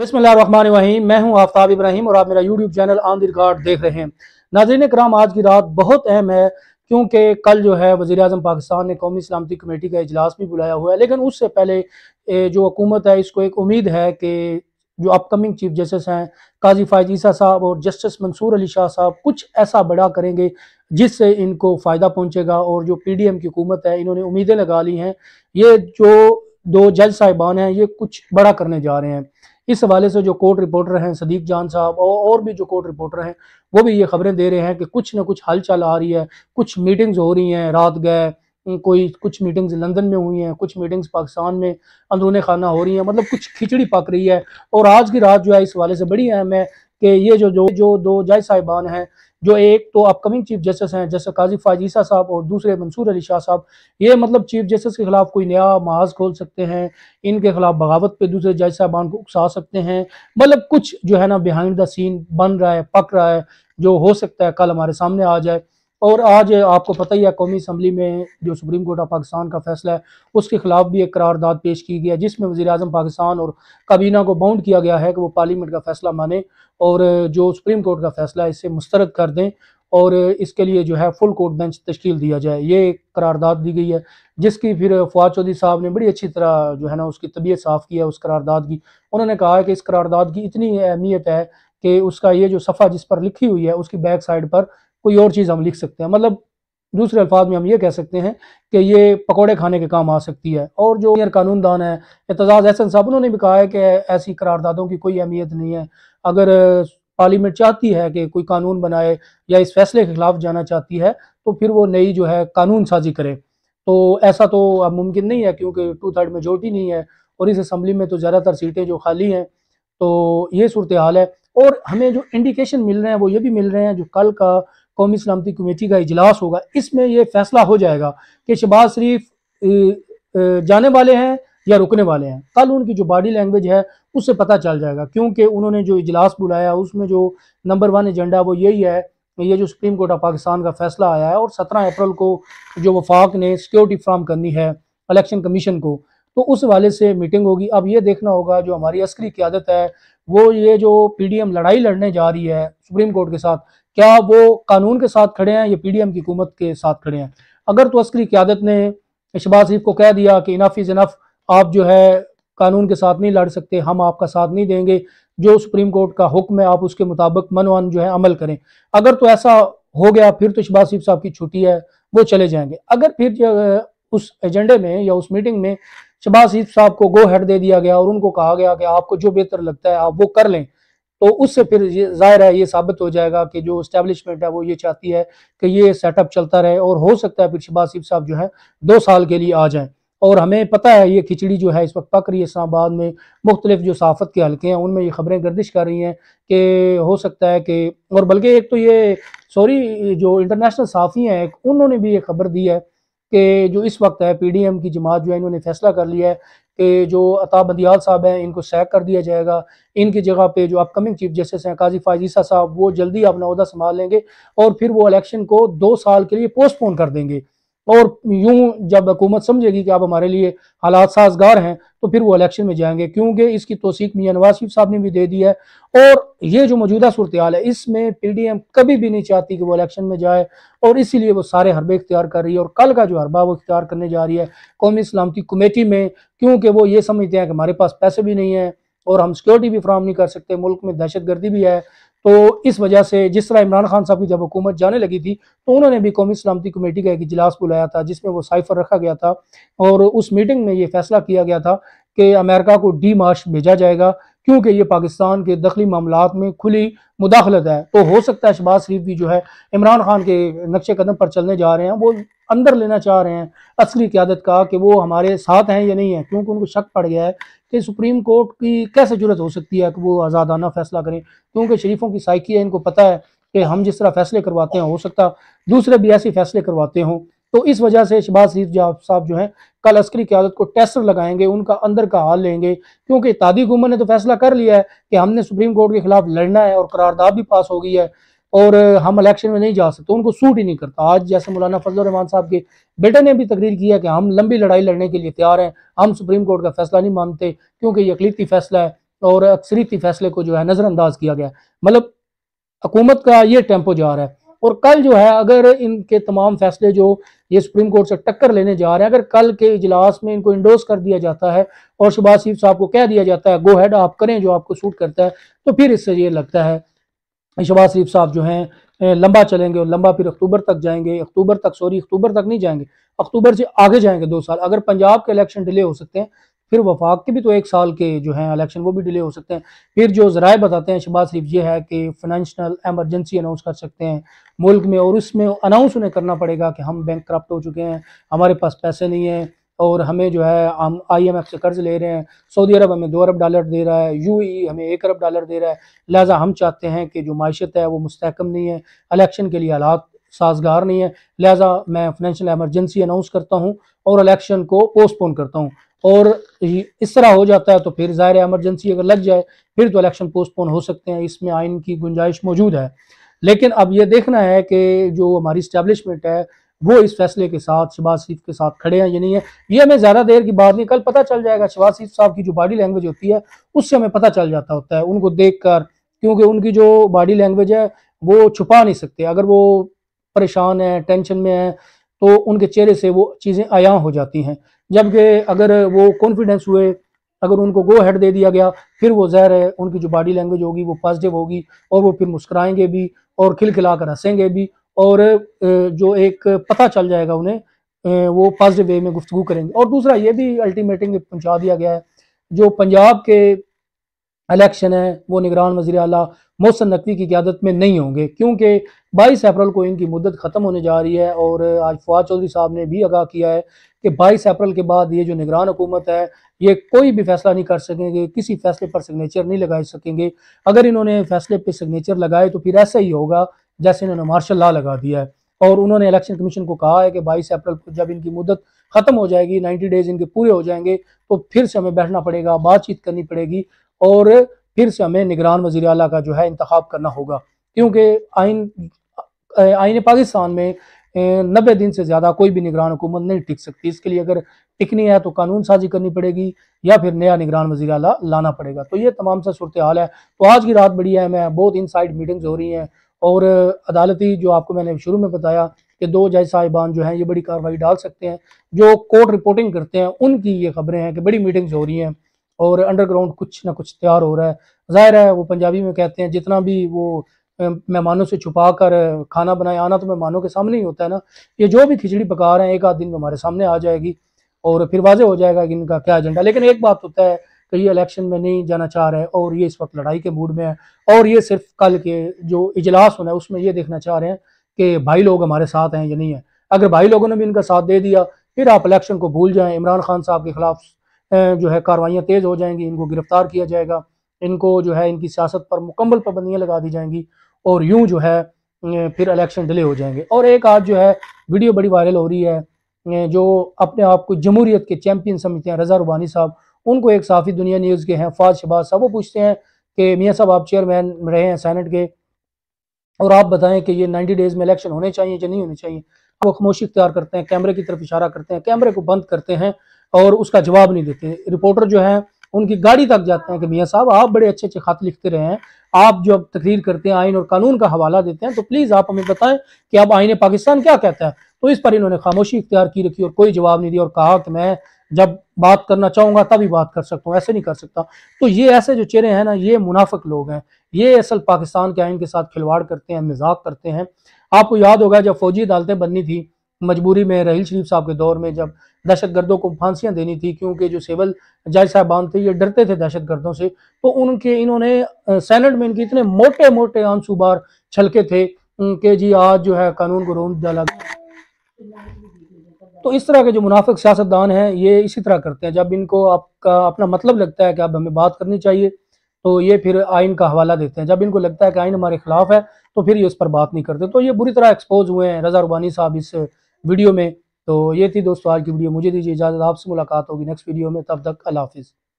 बसमीम मैं हूं आफ्ताब इब्राहिम और आप मेरा यूट्यूब चैनल आन रिकॉर्ड देख रहे हैं नाजरन कराम आज की रात बहुत अहम है क्योंकि कल जो है वजी अजम पाकिस्तान ने कौमी सलामती कमेटी का इजलास भी बुलाया हुआ है लेकिन उससे पहले जो हुकूमत है इसको एक उम्मीद है कि जो अपकमिंग चीफ जस्टिस हैं काजी फायज ईसा साहब और जस्टिस मंसूर अली शाह साहब कुछ ऐसा बड़ा करेंगे जिससे इनको फ़ायदा पहुँचेगा और जो पी डी एम की हुकूमत है इन्होंने उम्मीदें लगा ली हैं ये जो दो जज साहिबान हैं ये कुछ बड़ा करने जा रहे हैं इस हवाले से जो कोर्ट रिपोर्टर हैं सदीक जान साहब और, और भी जो कोर्ट रिपोर्टर हैं वो भी ये खबरें दे रहे हैं कि कुछ ना कुछ हलचल आ रही है कुछ मीटिंग्स हो रही हैं रात गए कोई कुछ मीटिंग्स लंदन में हुई हैं कुछ मीटिंग्स पाकिस्तान में अंदरून खाना हो रही हैं मतलब कुछ खिचड़ी पक रही है और आज की रात जो है इस हवाले से बड़ी अहम है कि ये जो जो जो दो जज साहिबान हैं जो एक तो अपकमिंग चीफ जस्टिस हैं जैसे काजी फाजीसा साहब और दूसरे मंसूर अली शाह साहब ये मतलब चीफ जस्टिस के खिलाफ कोई नया महाज खोल सकते हैं इनके खिलाफ बगावत पे दूसरे जज साहबान को उकसा सकते हैं मतलब कुछ जो है ना बिहाइंड द सीन बन रहा है पक रहा है जो हो सकता है कल हमारे सामने आ जाए और आज आपको पता ही है कौमी असम्बली में जो सुप्रीम कोर्ट ऑफ पाकिस्तान का फैसला है उसके खिलाफ भी एक करारदाद पेश की गई है जिसमें वजी अजम पाकिस्तान और काबीना को बाउंड किया गया है कि वो पार्लियामेंट का फैसला माने और जो सुप्रीम कोर्ट का फैसला है इसे मुस्तरद कर दें और इसके लिए जो है फुल कोर्ट बेंच तश्कील दिया जाए ये करारदाद दी गई है जिसकी फिर फवाद चौधरी साहब ने बड़ी अच्छी तरह जो है ना उसकी तबीयत साफ़ की है उस करारदाद की उन्होंने कहा है कि इस करारदाद की इतनी अहमियत है कि उसका ये जो सफ़ा जिस पर लिखी हुई है उसकी बैक साइड पर कोई और चीज़ हम लिख सकते हैं मतलब दूसरे अल्फाज में हम ये कह सकते हैं कि ये पकौड़े खाने के काम आ सकती है और जो कानून दान है एतजाज़ एहसन साहब उन्होंने भी कहा है कि ऐसी करारदादों की कोई अहमियत नहीं है अगर पार्लीमेंट चाहती है कि कोई कानून बनाए या इस फैसले के खिलाफ जाना चाहती है तो फिर वो नई जो है कानून साजी करे तो ऐसा तो अब मुमकिन नहीं है क्योंकि टू थर्ड मेजोरिटी नहीं है और इस असम्बली में तो ज़्यादातर सीटें जो खाली हैं तो ये सूरत हाल है और हमें जो इंडिकेशन मिल रहे हैं वो ये भी मिल रहे हैं जो कल का कौमी सलामती कमेटी का इजलास होगा इसमें यह फैसला हो जाएगा कि शहबाज शरीफ जाने वाले हैं या रुकने वाले हैं कल उनकी जो बॉडी लैंग्वेज है उससे पता चल जाएगा क्योंकि उन्होंने जो इजलास बुलाया उसमें जो नंबर वन एजेंडा वो यही है ये जो सुप्रीम कोर्ट ऑफ पाकिस्तान का फैसला आया है और सत्रह अप्रैल को जो वफाक ने सिक्योरिटी फ्राम करनी है इलेक्शन कमीशन को तो उस वाले से मीटिंग होगी अब ये देखना होगा जो हमारी अस्करी क्यादत है वो ये जो पीडीएम लड़ाई लड़ने जा रही है सुप्रीम कोर्ट के साथ क्या वो कानून के साथ खड़े हैं या पीडीएम की हुकूमत के साथ खड़े हैं अगर तो अस्करी क्यादत ने शहबाज शरीफ को कह दिया कि इनफ इज़ इनफ आप जो है कानून के साथ नहीं लड़ सकते हम आपका साथ नहीं देंगे जो सुप्रीम कोर्ट का हुक्म है आप उसके मुताबिक मनवान जो है अमल करें अगर तो ऐसा हो गया फिर तो शहबाज शरीफ साहब की छुट्टी है वो चले जाएंगे अगर फिर उस एजेंडे में या उस मीटिंग में शहबाज शरीफ साहब को गो हेड दे दिया गया और उनको कहा गया कि आपको जो बेहतर लगता है आप वो कर लें तो उससे फिर ये जाहिर है ये साबित हो जाएगा कि जो इस्टेब्लिशमेंट है वो ये चाहती है कि ये सेटअप चलता रहे और हो सकता है फिर शबाशिफ साहब जो है दो साल के लिए आ जाए और हमें पता है ये खिचड़ी जो है इस वक्त पक रही है इस्लामाबाद में मुख्तलिफ जो सहाफ़त के हल्के हैं उनमें ये खबरें गर्दिश कर रही हैं कि हो सकता है कि और बल्कि एक तो ये सॉरी जो इंटरनेशनल साफ़ी हैं उन्होंने भी ये खबर दी है कि जो इस वक्त है पी डी एम की जमात जो है इन्होंने फैसला कर लिया है कि जो अताब बदियाल साहब हैं इनको सैक कर दिया जाएगा इनकी जगह पे जो अपकमिंग चीफ जस्टिस हैं काजी फायजीसा साहब वो जल्दी अपना अहदा संभाल लेंगे और फिर वो इलेक्शन को दो साल के लिए पोस्टपोन कर देंगे और यूं जब हुकूमत समझेगी कि आप हमारे लिए हालात साजगार हैं तो फिर वो इलेक्शन में जाएंगे क्योंकि इसकी तोसीक मियाँ नवाज शरीफ साहब ने भी दे दी है और ये जो मौजूदा सूरत हाल है इसमें पी डी एम कभी भी नहीं चाहती कि वो इलेक्शन में जाए और इसीलिए वो सारे हरबे इख्तियार कर रही है और कल का जो हरबा वो इख्तियार करने जा रही है कौमी सलामती कमेटी में क्योंकि वो ये समझते हैं कि हमारे पास पैसे भी नहीं है और हम सिक्योरिटी भी फ्राहम नहीं कर सकते मुल्क में दहशत गर्दी भी है तो इस वजह से जिस तरह इमरान खान साहब की जब हुकूमत जाने लगी थी तो उन्होंने भी कौमी सलामती कमेटी का एक इजलास बुलाया था जिसमें वो साइफर रखा गया था और उस मीटिंग में ये फैसला किया गया था कि अमेरिका को डी मार्च भेजा जाएगा क्योंकि ये पाकिस्तान के दखली मामला में खुली मुदाखलत है तो हो सकता है शहबाज शरीफ भी जो है इमरान खान के नक्शे कदम पर चलने जा रहे हैं वो अंदर लेना चाह रहे हैं असली क्यादत का कि वो हमारे साथ हैं या नहीं है क्योंकि उनको शक पड़ गया है कि सुप्रीम कोर्ट की कैसे जरूरत हो सकती है कि वो आज़ादाना फैसला करें क्योंकि शरीफों की साइकी है इनको पता है कि हम जिस तरह फैसले करवाते हैं हो सकता दूसरे भी ऐसे फैसले करवाते हों तो इस वजह से शहबाज शरीफ साहब जो हैं कल अस्करी क्यादत को टेस्टर लगाएंगे उनका अंदर का हाल लेंगे क्योंकि तादी हुकूमत ने तो फैसला कर लिया है कि हमने सुप्रीम कोर्ट के खिलाफ लड़ना है और करारदाद भी पास हो गई है और हम इलेक्शन में नहीं जा सकते उनको सूट ही नहीं करता आज जैसे मौलाना फजल रहमान साहब के बेटे ने भी तकरीर किया कि हम लंबी लड़ाई लड़ने के लिए तैयार हैं हम सुप्रीम कोर्ट का फैसला नहीं मानते क्योंकि ये अकलीती फैसला है और अक्सरीती फैसले को जो है नज़रअंदाज किया गया मतलब हुकूमत का ये टेम्पो जा रहा है और कल जो है अगर इनके तमाम फैसले जो ये सुप्रीम कोर्ट से टक्कर लेने जा रहे हैं अगर कल के इजलास में इनको इंडोस कर दिया जाता है और शबाज सीफ साहब को कह दिया जाता है गो हैड आप करें जो आपको सूट करता है तो फिर इससे ये लगता है शहबाज शरीफ साहब जो हैं लंबा चलेंगे और लंबा फिर अक्टूबर तक जाएंगे अक्टूबर तक सॉरी अक्टूबर तक नहीं जाएंगे अक्टूबर से आगे जाएंगे दो साल अगर पंजाब के इलेक्शन डिले हो सकते हैं फिर वफाक के भी तो एक साल के जो हैं इलेक्शन वो भी डिले हो सकते हैं फिर जो जराए बताते हैं शहबाज शरीफ ये है कि फाइनेंशियल एमरजेंसी अनाउंस कर सकते हैं मुल्क में और उसमें अनाउंस उन्हें करना पड़ेगा कि हम बैंक करप्ट हो चुके हैं हमारे पास पैसे नहीं हैं और हमें जो है हम आई एम एफ से कर्ज ले रहे हैं सऊदी अरब हमें दो अरब डॉलर दे रहा है यू e हमें एक अरब डॉलर दे रहा है लिहाजा हम चाहते हैं कि जो मीशत है वो मुस्तकम नहीं है इलेक्शन के लिए हालात साजगार नहीं है लिहाजा मैं फाइनेंशियल एमरजेंसी अनाउंस करता हूँ और इलेक्शन को पोस्टपोन करता हूँ और इस तरह हो जाता है तो फिर ज़ाहिर एमरजेंसी अगर लग जाए फिर तो इलेक्शन पोस्टपोन हो सकते हैं इसमें आइन की गुंजाइश मौजूद है लेकिन अब ये देखना है कि जो हमारी इस्टेब्लिशमेंट है वो इस फैसले के साथ शबाज शरीफ के साथ खड़े हैं ये नहीं है ये हमें ज़्यादा देर की बात नहीं कल पता चल जाएगा शबाज शरीफ साहब की जो बॉडी लैंग्वेज होती है उससे हमें पता चल जाता होता है उनको देख कर क्योंकि उनकी जो बॉडी लैंग्वेज है वो छुपा नहीं सकते अगर वो परेशान है टेंशन में है तो उनके चेहरे से वो चीज़ें आया हो जाती हैं जबकि अगर वो कॉन्फिडेंस हुए अगर उनको गो हेड दे दिया गया फिर वो जहर है उनकी जो बॉडी लैंग्वेज होगी वो पॉजिटिव होगी और वो फिर मुस्कराएंगे भी और खिलखिला कर हंसेंगे भी और जो एक पता चल जाएगा उन्हें वो पॉजिटिव वे में गुफ्तु करेंगे और दूसरा ये भी अल्टीमेटिंग पहुँचा दिया गया है जो पंजाब के इलेक्शन है वो निगरान वजी अला मोहसन नकवी की क्यादत में नहीं होंगे क्योंकि बाईस अप्रैल को इनकी मुद्दत ख़त्म होने जा रही है और आज फवाद चौधरी साहब ने भी आगाह किया है कि बाईस अप्रैल के बाद ये जो निगरान हुकूमत है ये कोई भी फैसला नहीं कर सकेंगे किसी फैसले पर सिग्नेचर नहीं लगा सकेंगे अगर इन्होंने फैसले पर सिग्नेचर लगाए तो फिर ऐसा ही होगा जैसे इन्होंने मार्शल लॉ लगा दिया है और उन्होंने इलेक्शन कमीशन को कहा है कि बाईस अप्रैल को जब इनकी मुद्दत ख़त्म हो जाएगी नाइन्टी डेज इनके पूरे हो जाएंगे तो फिर से हमें बैठना पड़ेगा बातचीत करनी पड़ेगी और फिर से हमें निगरान वजी अला का जो है इंतखब करना होगा क्योंकि आइन आइन पाकिस्तान में नबे दिन से ज़्यादा कोई भी निगरान हुकूमत नहीं टिक सकती इसके लिए अगर टिकनी है तो कानून साजी करनी पड़ेगी या फिर नया निगरान वजी अला लाना पड़ेगा तो ये तमाम सा सूरत हाल है तो आज की रात बड़ी है मैं बहुत इन मीटिंग्स हो रही हैं और अदालती जो आपको मैंने शुरू में बताया कि दो जज साहिबान जो हैं ये बड़ी कार्रवाई डाल सकते हैं जो कोर्ट रिपोर्टिंग करते हैं उनकी ये खबरें हैं कि बड़ी मीटिंग्स हो रही हैं और अंडरग्राउंड कुछ ना कुछ तैयार हो रहा है जाहिर है वो पंजाबी में कहते हैं जितना भी वो मेहमानों से छुपा कर खाना बनाए आना तो मेहमानों के सामने ही होता है ना ये जो भी खिचड़ी पका रहे हैं एक आध दिन में हमारे सामने आ जाएगी और फिर वाजह हो जाएगा कि इनका क्या एजेंडा लेकिन एक बात होता है कि ये इलेक्शन में नहीं जाना चाह रहे और ये इस वक्त लड़ाई के मूड में है और ये सिर्फ कल के जो इजलास होना है उसमें ये देखना चाह रहे हैं कि भाई लोग हमारे साथ हैं या नहीं है अगर भाई लोगों ने भी इनका साथ दे दिया फिर आप इलेक्शन को भूल जाएं इमरान खान साहब के खिलाफ जो है कार्रवाइयाँ तेज़ हो जाएंगी इनको गिरफ्तार किया जाएगा इनको जो है इनकी सियासत पर मुकम्मल पाबंदियाँ लगा दी जाएंगी और यूँ जो है फिर इलेक्शन डिले हो जाएंगे और एक आज जो है वीडियो बड़ी वायरल हो रही है जो अपने आप को जमहूरीत के चैम्पियन समझते हैं रजा रुबानी साहब उनको एक साफ़ी दुनिया न्यूज़ के हैं फाज शबाज साहब वो पूछते हैं कि मियाँ साहब आप चेयरमैन रहे हैं सैनट के और आप बताएं कि ये 90 डेज़ में इलेक्शन होने चाहिए या नहीं होने चाहिए वो खामोशी इख्तियार करते हैं कैमरे की तरफ इशारा करते हैं कैमरे को बंद करते हैं और उसका जवाब नहीं देते रिपोर्टर जो हैं उनकी गाड़ी तक जाते हैं कि मियाँ साहब आप बड़े अच्छे अच्छे खत लिखते रहे हैं आप जो अब तकरीर करते हैं आइन और कानून का हवाला देते हैं तो प्लीज़ आप हमें बताएं कि अब आइन पाकिस्तान क्या कहता है तो इस पर इन्होंने खामोशी इख्तियार की रखी और कोई जवाब नहीं दिया और कहा कि मैं जब बात करना चाहूंगा तभी बात कर सकता हूँ ऐसे नहीं कर सकता तो ये ऐसे जो चेहरे हैं ना ये मुनाफिक लोग हैं ये असल पाकिस्तान के आइन के साथ खिलवाड़ करते हैं मजाक करते हैं आपको याद होगा जब फौजी अदालतें बननी थी मजबूरी में रहील शरीफ साहब के दौर में जब दहशत गर्दों को फांसियाँ देनी थी क्योंकि जो सिविल जज साहबान थे ये डरते थे दहशत गर्दों से तो उनके इन्होंने सैनट में इनके इतने मोटे मोटे बार छलके थे कि जी आज जो है कानून को रोन डाला तो इस तरह के जो मुनाफिक सियासतदान हैं ये इसी तरह करते हैं जब इनको आपका अपना मतलब लगता है कि अब हमें बात करनी चाहिए तो ये फिर आइन का हवाला देते हैं जब इनको लगता है कि आइन हमारे खिलाफ है तो फिर ये उस पर बात नहीं करते तो ये बुरी तरह एक्सपोज हुए हैं रजा रुबानी साहब इस वीडियो में तो ये थी दोस्तों आज की वीडियो मुझे दीजिए इजाज़त आपसे मुलाकात होगी नेक्स्ट वीडियो में तब तक अल्लाह हाफिज़